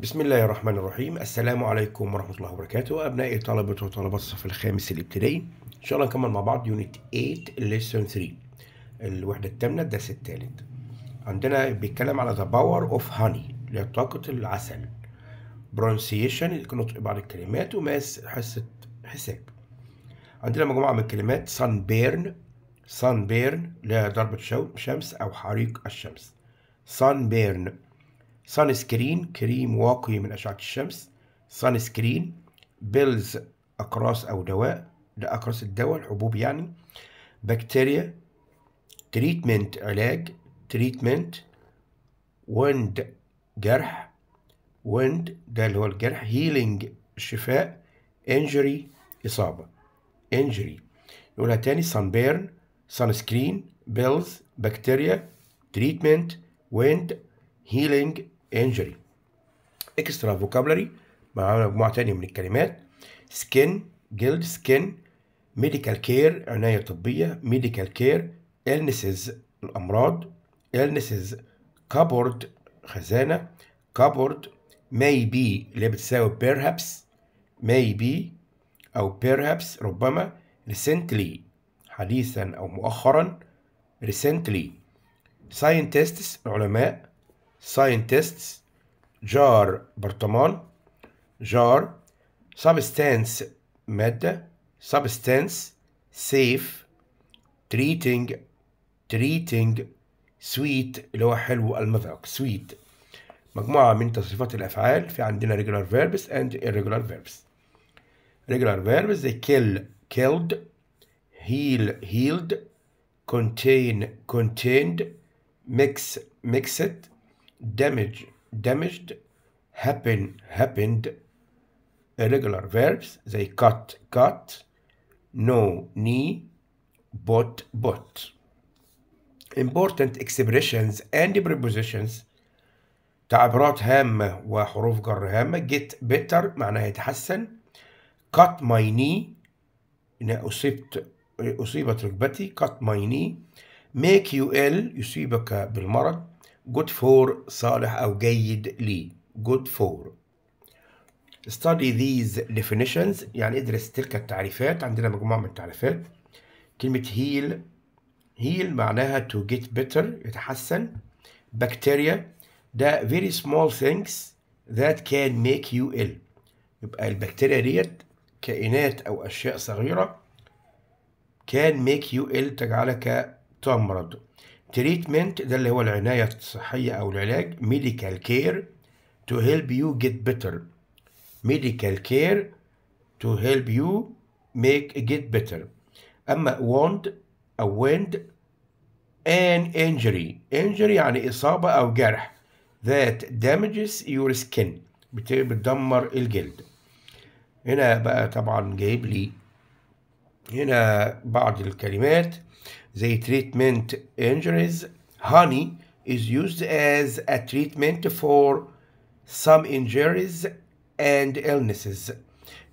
بسم الله الرحمن الرحيم السلام عليكم ورحمة الله وبركاته أبنائي طلبة وطلبات الصف الخامس الابتدائي إن شاء الله نكمل مع بعض يونت 8 ليسون 3 الوحدة الثامنة الدرس الثالث عندنا بيتكلم على ذا باور أوف هاني اللي هي طاقة العسل برونسيشن نطق بعض الكلمات وماس حصة حساب عندنا مجموعة من الكلمات سان بيرن سان بيرن اللي هي ضربة شمس أو حريق الشمس سان بيرن سان سكرين كريم واقي من أشعة الشمس سان سكرين بيلز أقراص أو دواء ده أقراص الدواء الحبوب يعني بكتيريا تريتمنت علاج تريتمنت وند جرح وند ده اللي هو الجرح هيلينج شفاء انجري إصابة انجري نقولها تاني سان بيرن سان سكرين بيلز بكتيريا تريتمنت وند هيلينج injury extra vocabulary معانا مجموعة تانية من الكلمات skin جلد skin medical care عناية طبية medical care illnesses الأمراض illnesses cupboard خزانة cupboard maybe اللي بتساوي perhaps maybe أو perhaps ربما recently حديثا أو مؤخرا recently scientists العلماء scientists جار برطمان جار substance مادة substance safe treating treating sweet اللي هو حلو المذاق sweet مجموعة من تصريفات الأفعال في عندنا regular verbs and irregular verbs regular verbs they kill killed heal healed contain contained mix mixed damage damaged happen happened irregular verbs زي cut cut no knee bought bought important expressions and prepositions تعبيرات هامة وحروف جر هامة get better معناها يتحسن cut my knee أنا أصبت أصيبت ركبتي cut my knee make you ill يصيبك بالمرض good for صالح أو جيد لي good for study these definitions يعني ادرس تلك التعريفات عندنا مجموعة من التعريفات كلمة heal heal معناها to get better يتحسن bacteria ده very small things that can make you ill يبقى البكتيريا ديت كائنات أو أشياء صغيرة can make you ill تجعلك تمرض تريتمنت ده اللي هو العناية الصحية أو العلاج ميديكال كير تو هيلب يو جيت بيتر ميديكال كير تو هيلب يو ميك جيت بيتر أما ووند أو ويند an injury injury يعني إصابة أو جرح that damages your skin بتدمر الجلد هنا بقى طبعا جايب لي هنا بعض الكلمات زي treatment injuries honey is used as a treatment for some injuries and illnesses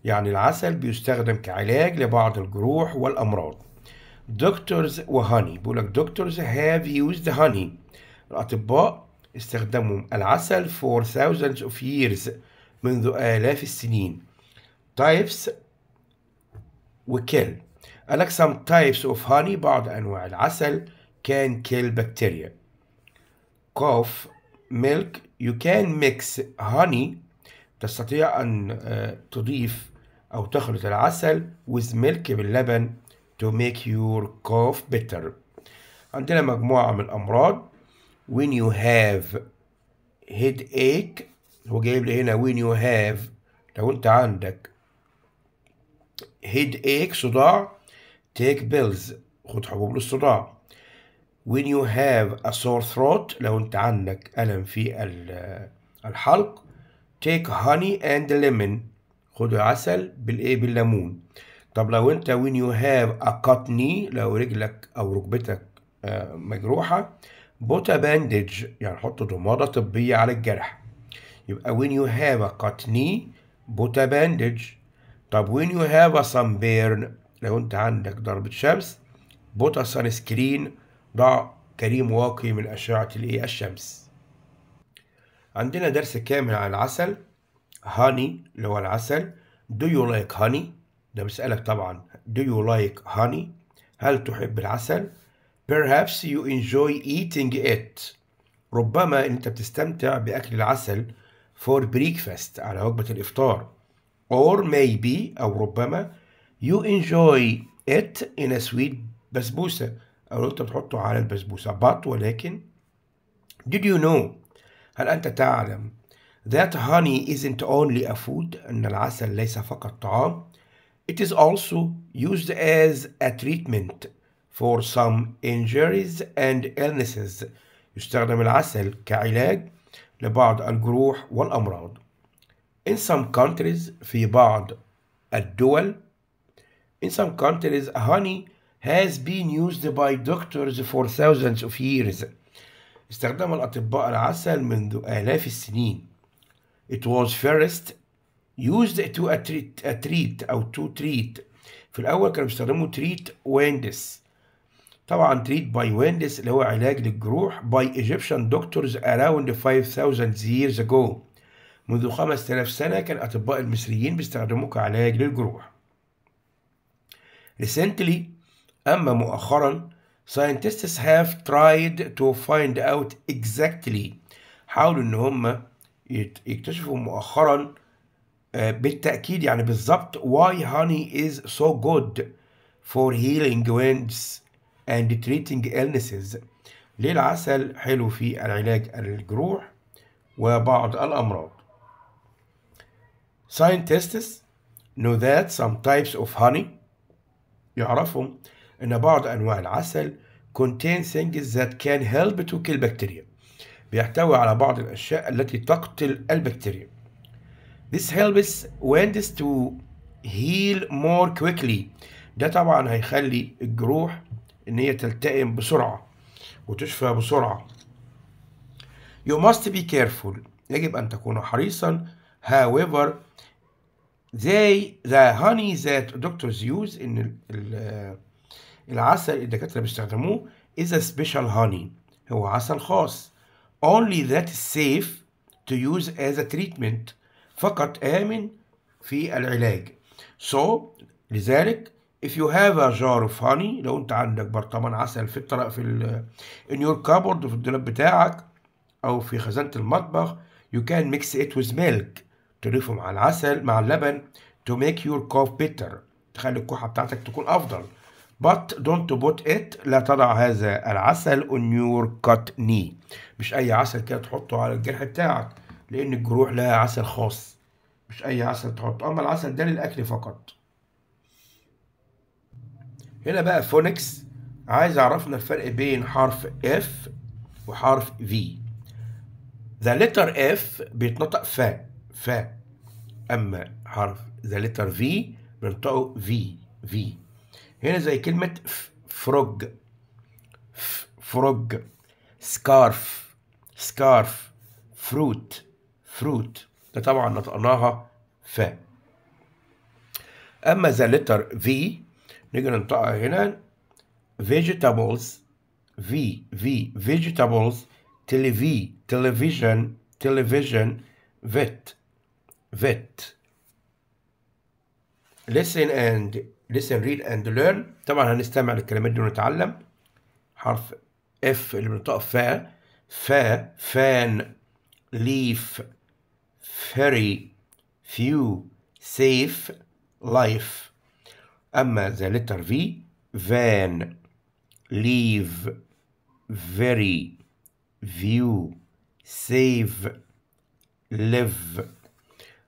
يعني العسل بيستخدم كعلاج لبعض الجروح والأمراض doctors وهاني بيقولك doctors have used honey الأطباء استخدموا العسل for thousands of years منذ آلاف السنين types وكل like some types of honey بعض أنواع العسل can kill bacteria cough milk you can mix honey تستطيع أن تضيف أو تخلط العسل with milk باللبن to make your cough better. عندنا مجموعة من الأمراض when you have headache هو جايب لي هنا when you have لو أنت عندك headache صداع take pills خد حبوب للصداع when you have a sore throat لو انت عندك ألم في الحلق take honey and lemon خد العسل بالايه بالليمون طب لو انت when you have a cut knee لو رجلك او ركبتك مجروحة put a bandage يعني حط ضمادة طبية على الجرح يبقى when you have a cut knee put a bandage طب when you have a sunburn لو انت عندك ضربة شمس بوت سان سكرين ضع كريم واقي من أشعة الإيه الشمس عندنا درس كامل عن العسل هاني اللي هو العسل do you like honey ده بيسألك طبعا do you like honey هل تحب العسل perhaps you enjoy eating it ربما انت بتستمتع بأكل العسل for breakfast على وجبة الإفطار or maybe أو ربما You enjoy it in a sweet بسبوسة أو أنت بتحطه على البسبوسة but ولكن did you know هل أنت تعلم that honey isn't only a food أن العسل ليس فقط طعام It is also used as a treatment for some injuries and illnesses. يستخدم العسل كعلاج لبعض الجروح والأمراض. In some countries في بعض الدول In some countries, honey has been used by doctors for thousands of years. استخدم الأطباء العسل منذ آلاف السنين. It was first used to a treat, a treat أو to treat. في الأول كانوا بيستخدموا treat wounds. طبعا treat by wounds اللي هو علاج للجروح by Egyptian doctors around 5000 years ago. منذ 5000 سنة كان أطباء المصريين بيستخدموه كعلاج للجروح. Recently, أما مؤخرا scientists have tried to find out exactly حاولوا إن هم يكتشفوا مؤخرا بالتأكيد يعني بالظبط why honey is so good for healing wounds and treating illnesses ليه العسل حلو في العلاج الجروح وبعض الأمراض Scientists know that some types of honey يعرفوا أن بعض أنواع العسل contain things that can help to kill bacteria بيحتوي على بعض الأشياء التي تقتل البكتيريا This helps wounds to heal more quickly ده طبعا هيخلي الجروح إن هي تلتئم بسرعة وتشفى بسرعة You must be careful يجب أن تكون حريصا however زي ذا هاني ذات دكتورز يوز ان العسل الدكاتره بيستخدموه is a special honey هو عسل خاص only that is safe to use as a treatment فقط آمن في العلاج so لذلك if you have a jar of honey لو انت عندك برطمان عسل في الطرق في ال in your cupboard في الدولاب بتاعك او في خزانة المطبخ you can mix it with milk تضيفه مع العسل مع اللبن to make your cough better تخلي الكحة بتاعتك تكون أفضل but don't put it لا تضع هذا العسل on your cut knee مش أي عسل كده تحطه على الجرح بتاعك لأن الجروح لها عسل خاص مش أي عسل تحطه أما العسل ده للأكل فقط هنا بقى فونكس عايز يعرفنا الفرق بين حرف F وحرف V the letter F بيتنطق فا ف أما حرف ذا لتر في بنطقه في في هنا زي كلمة فروج فروج سكارف سكارف فروت فروت ده طبعا نطقناها ف أما ذا لتر في نيجي ننطقها هنا فيجيتابلز في في فيجيتابلز تلفي تلفزيون تلفزيون فيت vet listen and listen read and learn طبعا هنستمع للكلمات دي ونتعلم حرف F. اللي بنطق فا فا فان leaf ferry few safe life أما the letter V van leave very view save live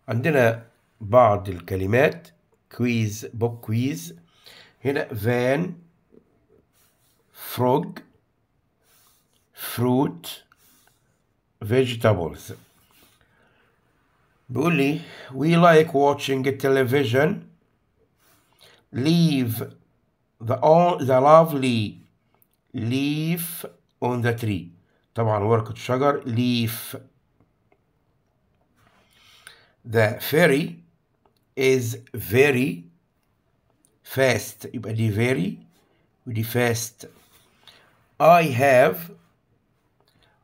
عندنا بعض الكلمات كويز بوك كويز هنا فان فروج فروت vegetables بيقول لي we like watching television leave the all the lovely leaf on the tree طبعا ورقة شجر leaf The ferry is very fast يبقى دي very ودي fast I have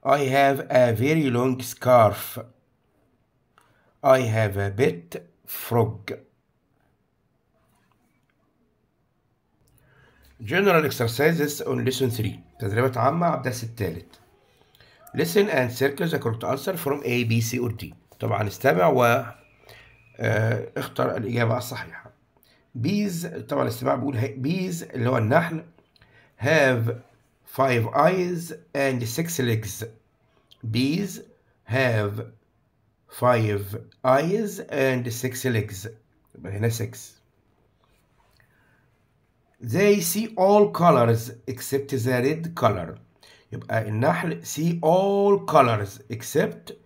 I have a very long scarf I have a bit frog General exercises on lesson 3 تدريبات عامة الثالث Listen and circle the correct answer from A, B, C or D طبعا استمع و اختر الإجابة الصحيحة بيز طبعا الاستماع بيقول بيز اللي هو النحل have five eyes and six legs bees have five eyes and six legs يبقى هنا six they see all colors except the red color يبقى النحل see all colors except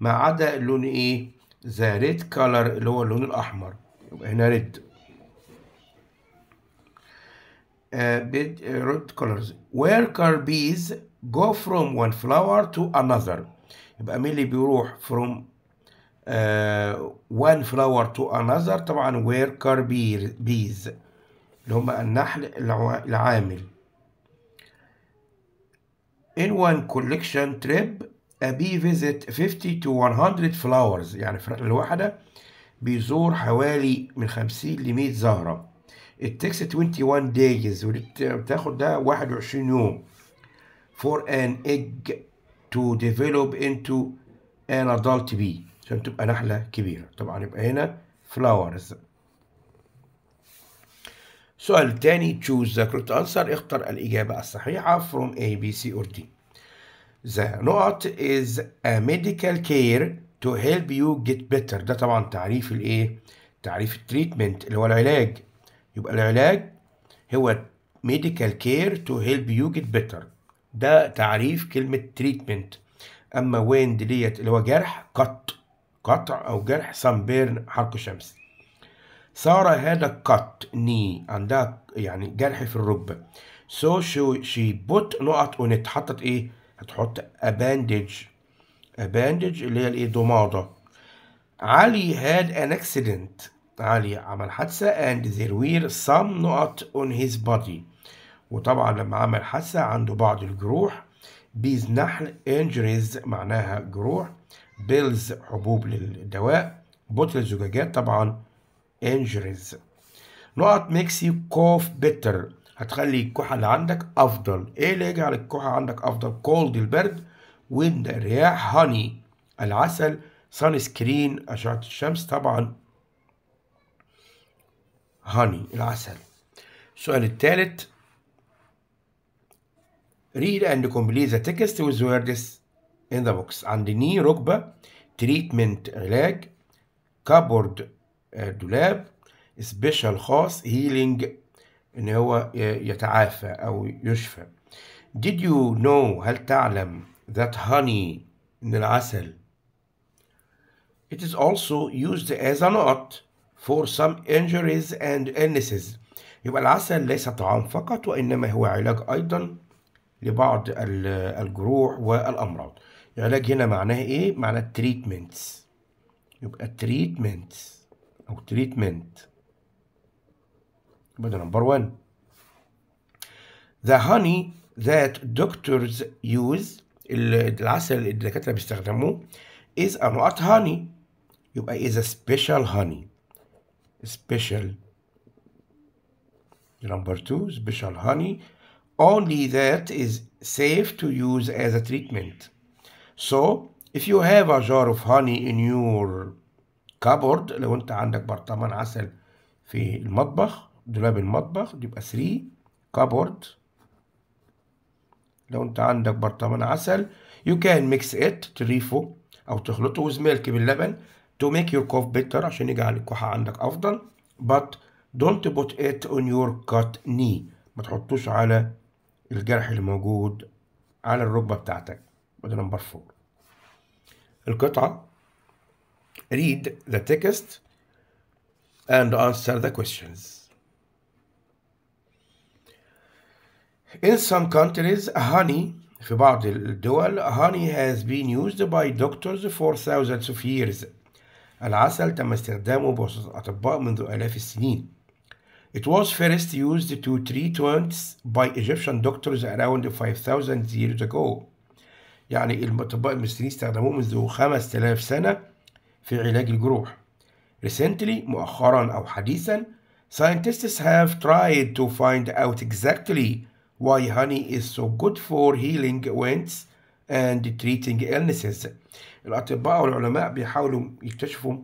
ما عدا اللون ايه ذا ريد كولر اللي هو اللون الاحمر يبقى هنا ريد ريد كولرز كار bees go from one flower to another يبقى مين اللي بيروح from وان آه، one flower to another طبعا كار bees اللي هم النحل العامل in one collection trip بي فيزيت 50 تو 100 فلاورز يعني في الرحلة واحده بيزور حوالي من 50 ل 100 زهرة it takes 21 days وبتاخد ده 21 يوم for an egg to develop into an adult bee عشان تبقى نحلة كبيرة طبعا يبقى هنا flowers سؤال تاني choose the correct answer اختر الإجابة الصحيحة from A B C or D The نقط is a medical care to help you get better ده طبعا تعريف الايه؟ تعريف التريتمنت اللي هو العلاج يبقى العلاج هو medical care to help you get better ده تعريف كلمة treatment أما ويند ديت اللي هو جرح قط قطع أو جرح sunburn حرق شمس سارة هذا قط ني عندها يعني جرح في الركبة so she, she put نقط on it حطت إيه هتحط اباندج اباندج اللي هي الايه ضماده علي هاد ان اكسيدنت علي عمل حادثة and there were some not on his body وطبعا لما عمل حادثة عنده بعض الجروح bees نحل injuries معناها جروح بيلز حبوب للدواء بوتل زجاجات طبعا injuries نقط ميكس يو كوف بيتر هتخلي الكحة اللي عندك أفضل إيه اللي يجعل الكحة عندك أفضل كولد البرد ويند الرياح هاني العسل سان سكرين أشعة الشمس طبعا هاني العسل السؤال الثالث read and complete the text with words in the box عند ني ركبة تريتمنت علاج كابورد آه، دولاب سبيشال خاص هيلينج إن هو يتعافى أو يشفى Did you know هل تعلم that honey إن العسل It is also used as a nut for some injuries and illnesses يبقى العسل ليس طعام فقط وإنما هو علاج أيضا لبعض الجروح والأمراض العلاج هنا معناه إيه؟ معناه treatments يبقى treatments أو treatment بدو number one. The honey that doctors use العسل اللي الدكاترة بيستخدموه is a not honey يبقى is a special honey special number two special honey only that is safe to use as a treatment so if you have a jar of honey in your cupboard لو انت عندك برطمان عسل في المطبخ دولاب المطبخ يبقى 3 كابورد لو انت عندك برطمان عسل يو كان ميكس ات تريفه او تخلطه وز ميلك باللبن تو ميك يور كوف بيتر عشان يجعل الكحه عندك افضل but don't put it on your cut knee ما تحطوش على الجرح اللي موجود على الركبه بتاعتك وده نمبر 4 القطعه read the text and answer the questions In some countries, honey في بعض الدول honey has been used by doctors for thousands of years العسل تم استخدامه بواسطة الأطباء منذ آلاف السنين It was first used to treat wounds by Egyptian doctors around 5000 years ago يعني الأطباء المصريين استخدموه منذ 5000 سنة في علاج الجروح Recently مؤخرا أو حديثا scientists have tried to find out exactly why honey is so good for healing wounds and treating illnesses الأطباء والعلماء بيحاولوا يكتشفوا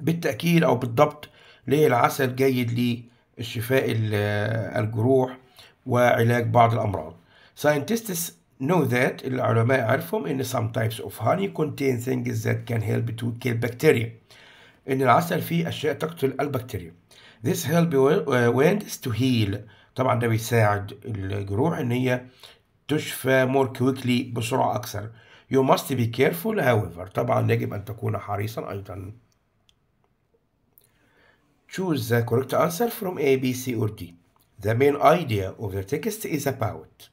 بالتأكيد أو بالضبط ليه العسل جيد لشفاء الجروح وعلاج بعض الأمراض scientists know that العلماء عرفهم إن some types of honey contain things that can help to kill bacteria إن العسل فيه أشياء تقتل البكتيريا this help wounds to heal طبعا ده بيساعد الجروح ان هي تشفى مور كويكلي بسرعه اكثر You must be careful however طبعا يجب أن تكون حريصا أيضا Choose the correct answer from A, B, C or D The main idea of the text is about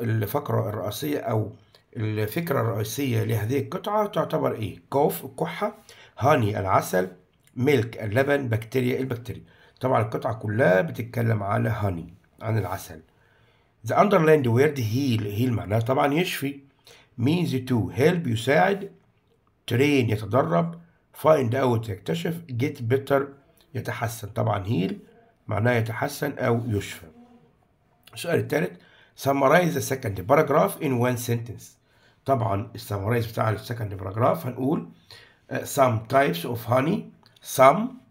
الفقرة الرئيسية أو الفكرة الرئيسية لهذه القطعة تعتبر إيه؟ كوف الكحة هاني العسل ميلك اللبن بكتيريا البكتيريا طبعا القطعة كلها بتتكلم على هاني عن العسل The underland word heal heal معناها طبعا يشفي means to help يساعد train يتدرب find out يكتشف get better يتحسن طبعا heal معناه يتحسن أو يشفى السؤال الثالث summarize the second paragraph in one sentence طبعا summarize بتاع السكند paragraph هنقول uh, some types of honey some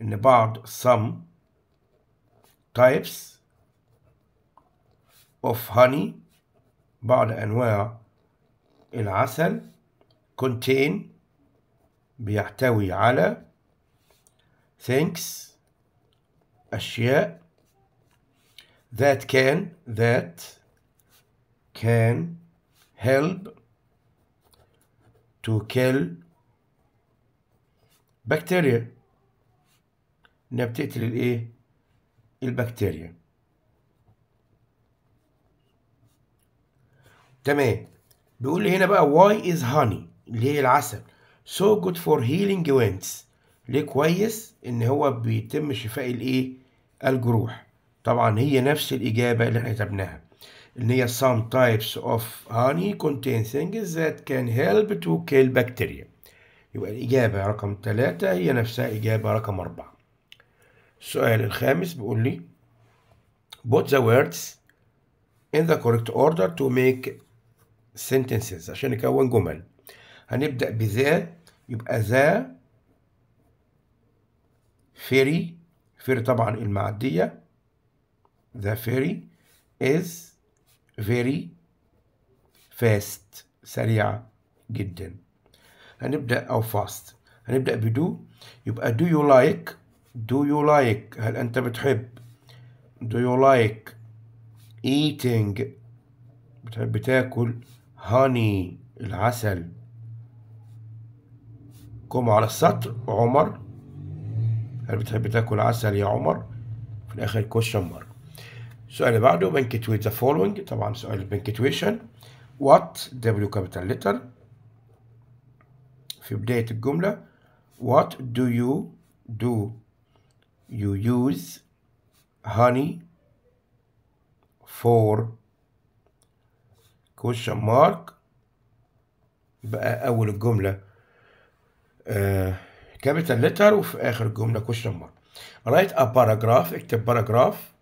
in about some types of honey and أنواع العسل contain بيحتوي على things أشياء that can that can help to kill bacteria انها بتقتل الايه البكتيريا تمام بيقول لي هنا بقى واي از هاني اللي هي العسل سو جود فور هيلينج وينتس ليه كويس ان هو بيتم شفاء الايه الجروح طبعا هي نفس الاجابه اللي احنا كتبناها ان هي some types of honey contain things that can help to kill bacteria يبقى الاجابه رقم 3 هي نفسها اجابه رقم 4 السؤال الخامس بيقول لي put the words in the correct order to make sentences عشان نكون جمل هنبدأ بذا يبقى ذا فيري فيري طبعا المعدية ذا فيري is very fast سريعة جدا هنبدأ أو fast هنبدأ بدو يبقى do you like Do you like هل أنت بتحب Do you like eating بتحب تاكل honey العسل قوم على السطر عمر هل بتحب تاكل عسل يا عمر في الآخر question mark السؤال اللي بعده بنكتويت the following طبعا سؤال بنكتويشن what W capital letter في بداية الجملة what do you do you use honey for question mark بقى أول الجملة كابيتال آه لتر وفي آخر الجملة question mark write a paragraph اكتب باراجراف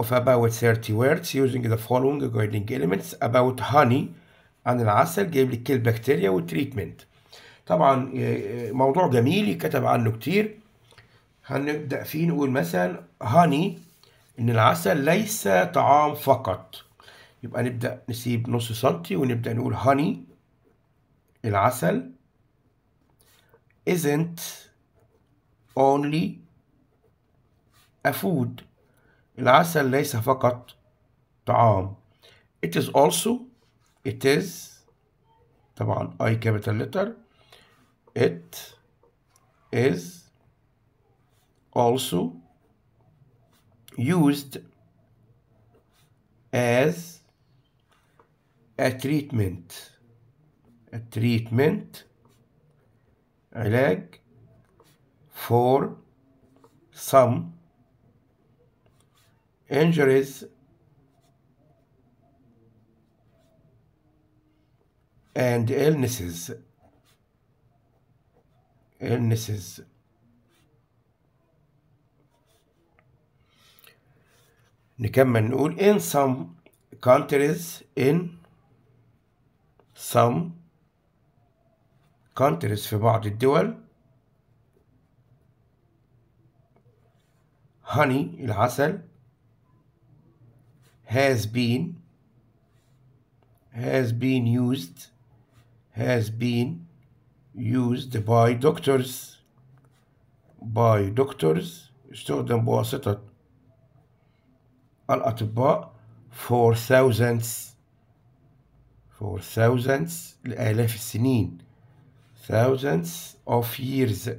of about 30 words using the following guiding elements about honey عن العسل جايب لك البكتيريا والتريتمنت طبعا موضوع جميل كتب عنه كتير هنبدأ فيه نقول مثلا هاني إن العسل ليس طعام فقط يبقى نبدأ نسيب نص سنتي ونبدأ نقول هاني العسل isn't only a food العسل ليس فقط طعام it is also it is طبعا I capital letter it is also used as a treatment a treatment علاج for some injuries and illnesses illnesses نكمل نقول in some countries in some countries في بعض الدول honey العسل has been has been used has been used by doctors by doctors استخدم بواسطة الأطباء for thousands for thousands لآلاف السنين thousands of years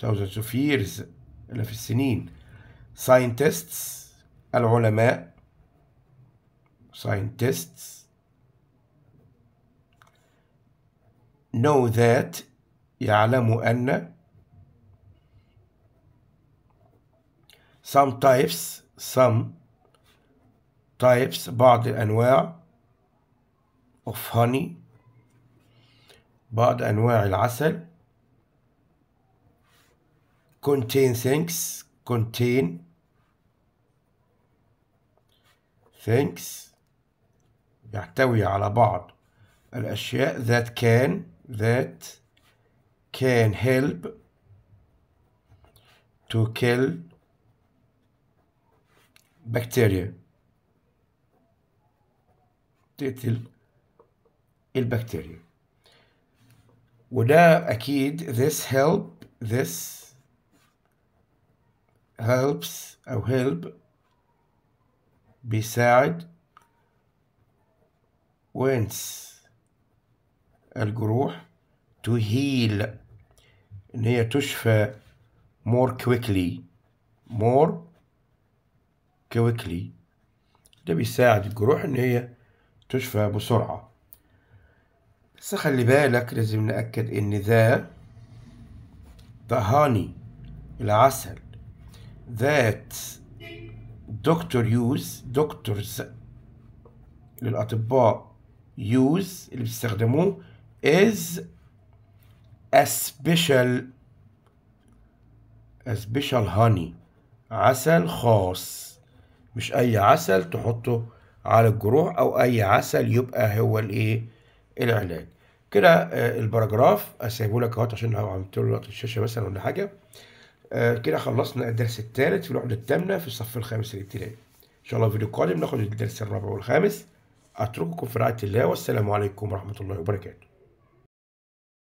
thousands of years آلاف السنين scientists العلماء scientists know that يعلم أن some types some types بعض الأنواع of honey بعض أنواع العسل contain things contain things يحتوي على بعض الأشياء that can that can help to kill بكتيريا تقتل البكتيريا وده أكيد this help this helps أو help بيساعد وينس الجروح to heal إن هي تشفى more quickly more كوكلي ده بيساعد الجروح إن هي تشفى بسرعة بس خلي بالك لازم نأكد إن ذا ده هاني العسل ذات دكتور يوز دكتورز للأطباء يوز اللي بيستخدموه is a special a special honey عسل خاص مش اي عسل تحطه على الجروح او اي عسل يبقى هو الايه العلاج كده آه، البراجراف اسيبه لك اهوت عشان لو عملت له لقطه الشاشه مثلا ولا حاجه آه، كده خلصنا الدرس الثالث في الوحده الثامنه في الصف الخامس الابتدائي ان شاء الله في فيديو قادم ناخد الدرس الرابع والخامس اترككم في رعايه الله والسلام عليكم ورحمه الله وبركاته